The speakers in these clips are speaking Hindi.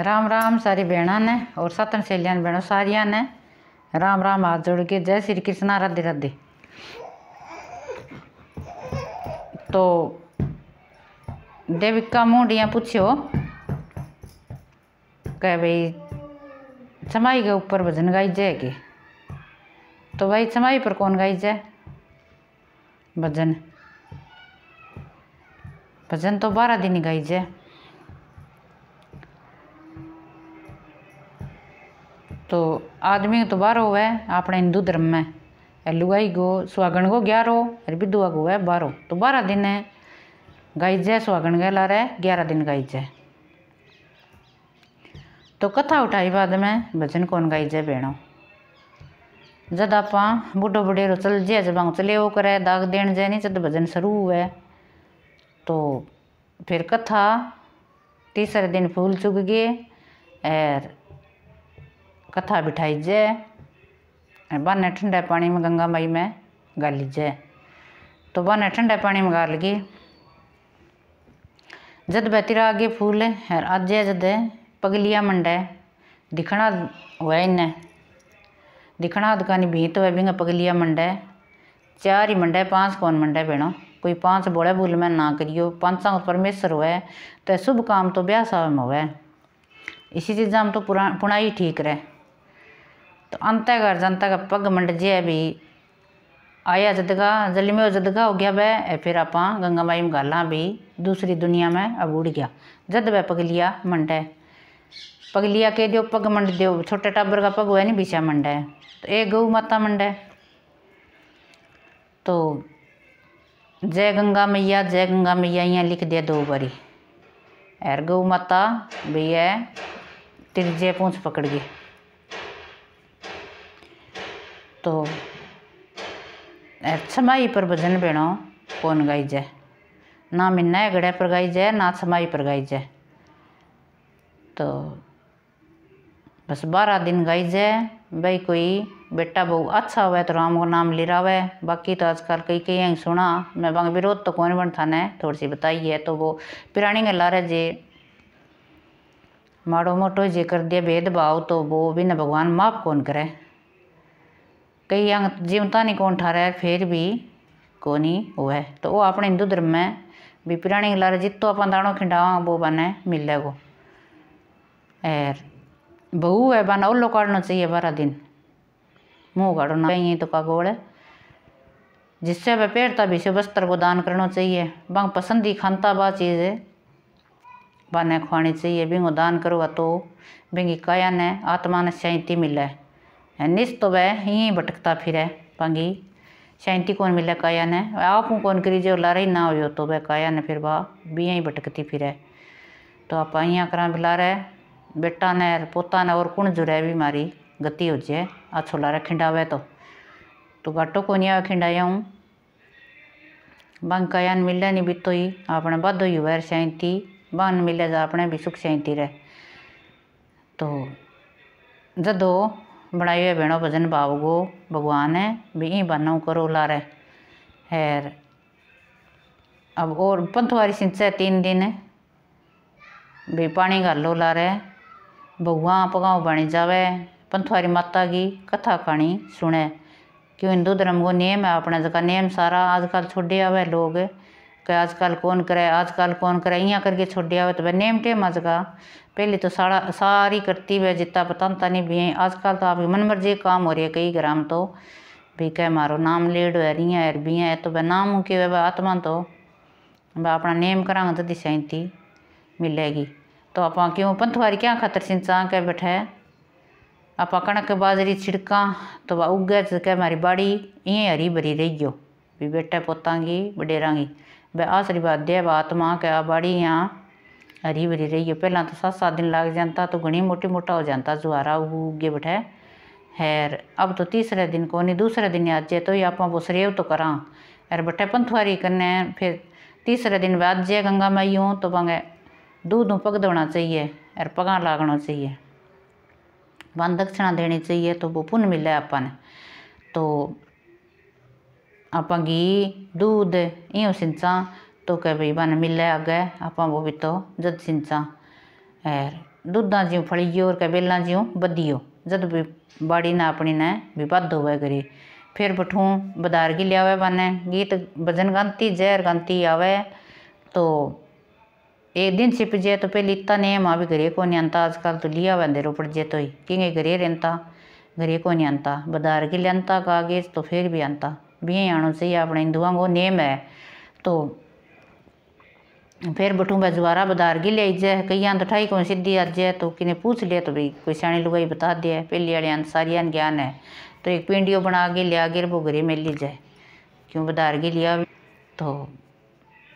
राम राम सारी भेणा ने और सतन ने भेणों सारिया ने राम राम हाथ जोड़ के जय श्री कृष्णा राधे राधे तो देविका मुंडिया पूछो कह भाई समाई के ऊपर भजन गाई के तो भाई समाई पर कौन गाई जाए भजन भजन तो बारह दिन गाई जाए तो आदमी तो बारह हुआ है अपने हिंदू धर्म में लुगाई गो सुहागण को ग्यारह और विधवा को है बारो तो बारह दिन है गाई जय सुहागण गहला रहा ग्यारह दिन गाई जय तो कथा उठाई बाद में भजन कौन गाई जय भेणो जद आप बुढो बुढ़ेरो चल जय जबांग चले वो करे दाग देन जय नहीं जब भजन शुरू हुआ तो फिर कथा तीसरे दिन फूल चुग गए और कथा बिठाई जे बने ठंडे पानी में गंगा माई में गाली जे तो बने ठंडे पानी में गाल गई जद बैतिरा आगे फूल है अजय जद पगलिया मंडे दिखना हुआ इन्हें दिखना दुकानी तो भीत हुआ बिंग पगलिया मंडे चार ही मंडे पांच कौन मंडे भेणो कोई पांच बोले भूल में ना करियो पांचा परमेश्वर हुआ तो शुभ काम तो ब्याह साव में हुआ इसी चीज़ा में तो पुरा पुनाई ठीक रहे तो अंत घर जनता का पग मंड जे भी आया जदगा जलमे जदगा हो गया वह फिर आप गंगा माई में गाला भी दूसरी दुनिया में अब उड़ गया जद वह पगलिया है पगलिया के दो पग मंड दो छोटे टाबर का पग हुआ नहीं बिछा है तो एक गऊ माता मंड है तो जय गंगा मैया जय गंगा मैया यहाँ लिख दिया दो बारी एर गऊ माता भैया तिरजे पूछ पकड़ गई तो समाई पर भजन भेणो कौन गाई जाए ना मिन्ना गड़े पर गाई जाए ना समाई पर गाई जाए तो बस बारह दिन गाई जाए भाई कोई बेटा बहू अच्छा हुआ तो राम को नाम ले रहा है बाकी तो आजकल कई कई यहीं सुना मैं बांग विरोध तो कौन बन थाने थोड़ी सी बताई है तो वो पिराणी गल रे जे माड़ो मोटो जे कर दिया भेदभाव तो वो भी ना भगवान माफ कौन करे कई अंग जीवता नहीं कौन रहा फिर भी कोनी है तो वो अपने हिंदू धर्म में भी पुराणी लार जितो अपन दाणो खिंडावा वो बने मिलेगो एर बहू है बना उल्लो काटना चाहिए बारह दिन मुँह काटना ये तो का गोड़ है जिससे वह पेड़ता विषय वस्त्र को दान करना चाहिए बंग पसंद ही खानता बा चीज़ है बने खुआनी चाहिए बिंगो दान करो तो बिंगी काया ने आत्मा ने शांति मिले निस तो वह ही भटकता फिरे पंगी शांति कौन मिले काया ने आप कौन करी जो लारे ही ना हो तो वह काया ने फिर वाह भी ही भटकती फिरे तो आप इं करा लारे बेटा ने पोता ने और कुण जुड़े भी मारी गति हो जाए अच्छो लारे खिंडावे तो तो घाटो को नहीं आवे खिंडाया हूँ बांग कायान मिले नहीं बीतो ही अपने बद हुई वैर शांति बन मिले जा अपने भी सुख शांति रहे तो जदों बणाई भेणो भजन भाव गो भगवान है भी ई बानो करो लारे हैर अब और पंथवारी सिंचे तीन दिन भी पानी गालो लारे भगवा पगाव बनी जावे पंथवारी माता की कथा कहानी सुने क्यों हिंदू धर्म को नियम है अपने जगह नियम सारा आजकल छोड़े आवे लोग तो आजकल कौन करे अजकल कौन करे इं करके छोड़ दिया तो नेम टेम आज का पहले तो सारा सारी करती हुए जितना पतंता नहीं बी अजकल तो आप मन मर्जी काम हो रही है कई ग्राम तो भी कह मारो नाम लेट हो रिया है भी है तो भाई नाम के हुए आत्मा तो भाई अपना नेम करा तो दिशाइती मिलेगी तो आप क्यों पंथवारी क्या खतर सिंचा कह बैठे आप कणक बाजरी छिड़का तो वह उगे कह मारी बाड़ी इं हरी भरी रही गयो भी बेटा पोतांगी वडेरांगी ਬ ਆਸਰੀ ਵਾਧਿਆ ਬਾਤਮਾ ਕਾ ਬੜੀਆਂ हरी भरी रही है पहला तो सात सात दिन लग जाता तो घनी मोटी मोटा हो जाता जुआरा उगे बैठे हैर अब तो तीसरे दिन को नहीं दूसरे दिन आज तो ही आप वो सरेव तो करा अरे बैठे पंथवारी करने फिर तीसरे दिन बाद जे गंगा माई हूँ तो पंगे दूध पग देना चाहिए अरे पगा लागना चाहिए वन दक्षिणा देनी चाहिए तो वो पुन मिले अपन तो आप घी दूध इं सिंचा तो क्या भाई बन मिले अगे आप वो भी तो जद सिंचा एर दूधा ज्यों फलियो और के बेलना ज्यों बदियो जद भी बाड़ी ने अपनी ने भी बद हो करी फिर बठू बदार की लियावे बने गीत भजन गांती जहर गांती आवे तो एक दिन छिप जाए तो पहले इतना माँ भी घरे को नहीं आता आजकल तो लिया हुआ दे रोपड़ जे तो ही कि घरे रहता घरे को नहीं आता बदार की लेनता तो फिर भी आता बियाणो आना सही अपने हिंदुओं को नेम है तो फिर बटू भाई बदारगी ले जाए कई अंत ठाई को सीधी आ जाए तो किने पूछ लिया तो भाई कोई सियाणी लुगाई बता दे पहली वाले आन सारी ज्ञान है तो एक पिंडियो बना के लिया गिर वो घरे जाए क्यों बदारगी लिया तो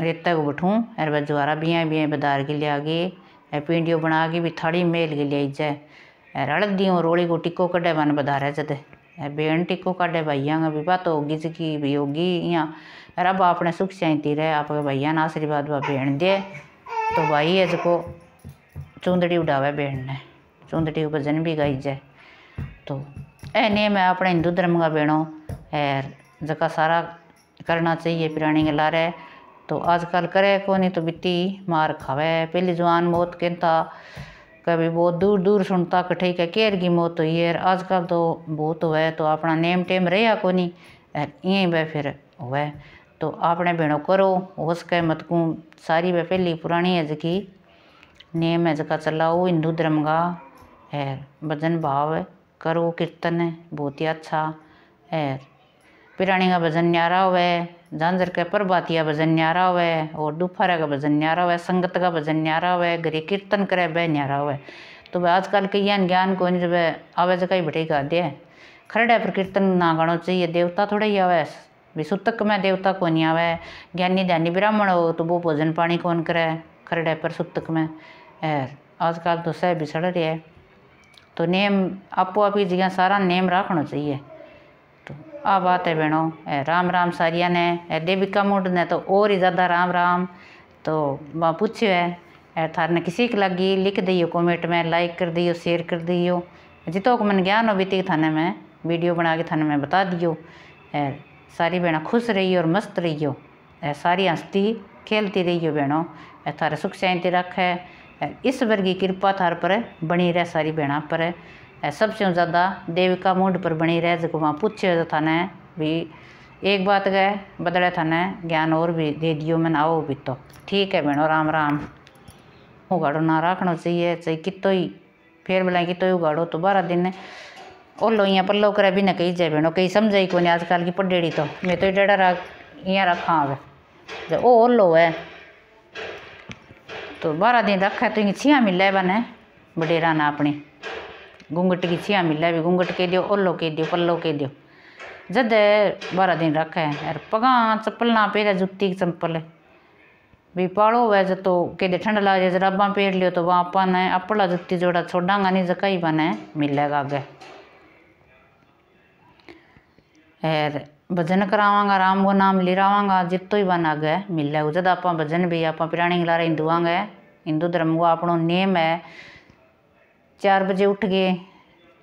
रेता को बठूँ अरे बस दोबारा बिया बिया बदारगी लिया गए पिंडियो बना के भी थाड़ी मेल के लिया जाए अरे अड़द दी रोड़ी को टिको कटे मन बदारे जदे बेन टिको काटे भैया का विभा तो होगी जिकी भी होगी इं रब अपने सुख चाहती रहे आप भैया ने आशीर्वाद वा बेन दे तो भाई है जो चूंदड़ी उड़ावे बेन ने चूंदड़ी भजन भी गाई जाए तो ऐ नहीं मैं अपने हिंदू धर्म का बेनो है जका सारा करना चाहिए पुराने के लारे तो आजकल करे को नहीं तो बीती मार खावे पहली जवान मौत कहता कभी बहुत दूर दूर सुन तक ठीक है केर की मौत हुई है आजकल तो बहुत हुआ है तो अपना नेम टेम रहा को नहीं यहीं वह फिर हुआ है तो आपने भेणो करो हो सके मतकू सारी वह पहली पुरानी है जकी नेम है जका चलाओ हिंदू धर्म का है भजन भाव करो कीर्तन बहुत ही अच्छा है पिराणी का वजन न्यारा हो झांझर के प्रभाती का वजन न्यारा हुआ है और दुपहरा का वजन न्यारा हुआ है संगत का वजन न्यारा हुआ है कीर्तन करे वह न्यारा हुआ है तो वह आजकल के ज्ञान ज्ञान को जब आवे जगह बटे गा दे खरड़े पर कीर्तन ना गाना चाहिए देवता थोड़ा ही आवे सुतक में देवता को नहीं आवे ज्ञानी ध्यानी ब्राह्मण हो तो वो भोजन पानी कौन करे खरड़े पर सुतक में आजकल तो सह सड़ रहे है तो नेम आपो आप ही जगह सारा नेम रखना चाहिए तो आ बात है बहनों राम राम सारिया ने देविका मुंड ने तो और ही ज़्यादा राम राम तो वहाँ पूछो है थार ने किसी की लगी लिख दियो कमेंट में लाइक कर दियो शेयर कर दियो जितो को मन ज्ञान हो बीती थाने में वीडियो बना के थाने में बता दियो है सारी बहना खुश रहियो और मस्त रहियो सारी हंसती खेलती रहियो बहनों थारे सुख शांति रख है वर्गी की कृपा थार पर बनी रहे सारी बहना पर सबसे ज़्यादा देविका मुंड पर बनी रह जको वहाँ पूछे थाने भी एक बात गए बदले थाने ज्ञान और भी दे दियो मैंने आओ भी तो ठीक है भेणो राम राम उगाड़ो ना रखना चाहिए चाहिए कितो ही फिर बोला कितो ही उगाड़ो तो बारह दिन ओलो इं पल्लो करे भी ना कही जाए भेणो कहीं समझा ही कोनी आजकल की पढ़ेड़ी तो मैं तो डेढ़ा रख यहाँ रखा हवे जो ओ ओलो है तो बारह दिन रखा तो छियाँ मिले बने बडेरा ना अपनी घूंघट की छिया मिले भी घूंघट के दियो ओलो के दियो पल्लो के दियो जद बारह दिन रखे है यार पगा चप्पल ना पेरे जुत्ती की चप्पल भी पालो हुआ जो तो कहते ठंड ला जाए जराबा पेर लियो तो वहाँ अपन है अपला जुत्ती जोड़ा छोड़ांगा नहीं जका ही बने मिलेगा आगे यार भजन करावांगा राम को नाम लिरावगा जितो ही बन आगे मिलेगा जब आप भजन भी आप प्राणी ला रहे हिंदुआंगे हिंदू धर्म को अपनों नेम है चार बजे उठ गए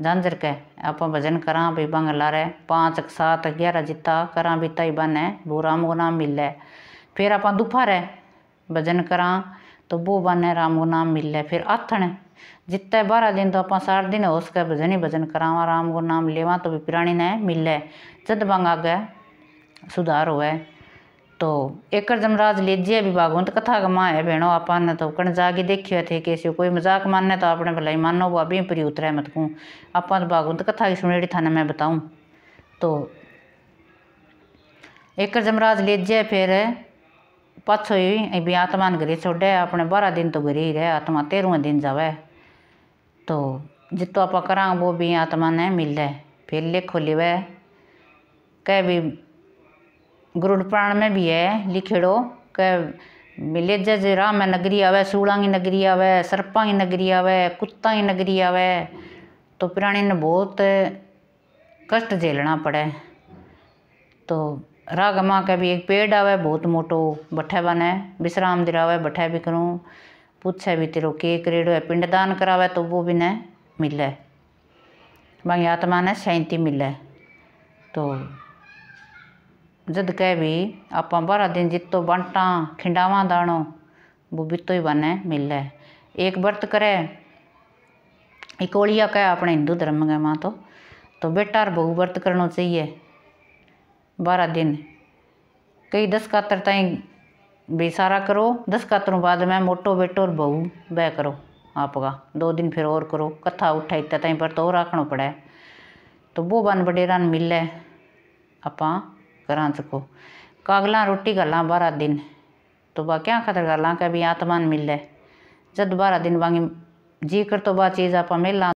झांझर के आप भजन करा भी बंग लारे पाँच सात ग्यारह जिता करा भी तई है वो राम गुनाम मिले फिर आप दोपहर भजन करा तो वो बने राम को नाम मिले फिर आथण जितते बारह दिन तो आप साठ दिन हो सके भजन ही भजन करावा राम को नाम लेवा तो भी प्राणी ने मिले जद बंग आगे सुधार हुए तो एकड़ जमराज लीजिए भी भागवंत तो कथा का माँ है भेणो आपने तो कण जाके देखियो थे कैसे कोई मजाक मानने तो अपने भलाई मानो वो अभी पर उतरे मत को अपन तो भागवंत तो कथा की सुनेड़ी थाने मैं बताऊँ तो एकड़ जमराज लीजिए फिर पछ ही भी आत्मा घरे छोड़े अपने बारह दिन तो घरे ही रहे आत्मा तेरह दिन जावे तो जितो आप करा वो भी आत्मा ने मिले फिर लिखो लिवे कह भी गुरुड़ पुराण में भी है लिखेड़ो के मिलेजे राह राम नगरी आवे सूड़ा की नगरी आवे सर्पा की नगरी आवे कुत्ता की नगरी आवे तो प्राणी ने बहुत कष्ट झेलना पड़े तो माँ का भी एक पेड़ आवे बहुत मोटो बठे बने विश्राम दिलावे बठे भी करूँ पूछे भी तेरों के करेड़ो है पिंडदान करावे तो वो भी न मिले बाकी आत्मा ने शांति मिले तो जद कह भी आप बारह दिन जितो बंटा खिंडाव दानो वो बीतो ही बने मिले एक व्रत करे ओलिया कह अपने हिंदू धर्म के माँ तो तो बेटा और बहु व्रत करना चाहिए बारह दिन कई दस कातर ताई भी सारा करो दस कातरों बाद में मोटो बेटो और बहू बह करो आपका दो दिन फिर और करो कथा उठाई तई पर तो रखना पड़े तो वो बन बडेरा मिले अपा करा चको कागला रोटी ला बारह दिन तो बा क्या खतर घालां कि भी आत्मा मिले जद बारह दिन वांगी जीकर तो बा चीज़ आप मिला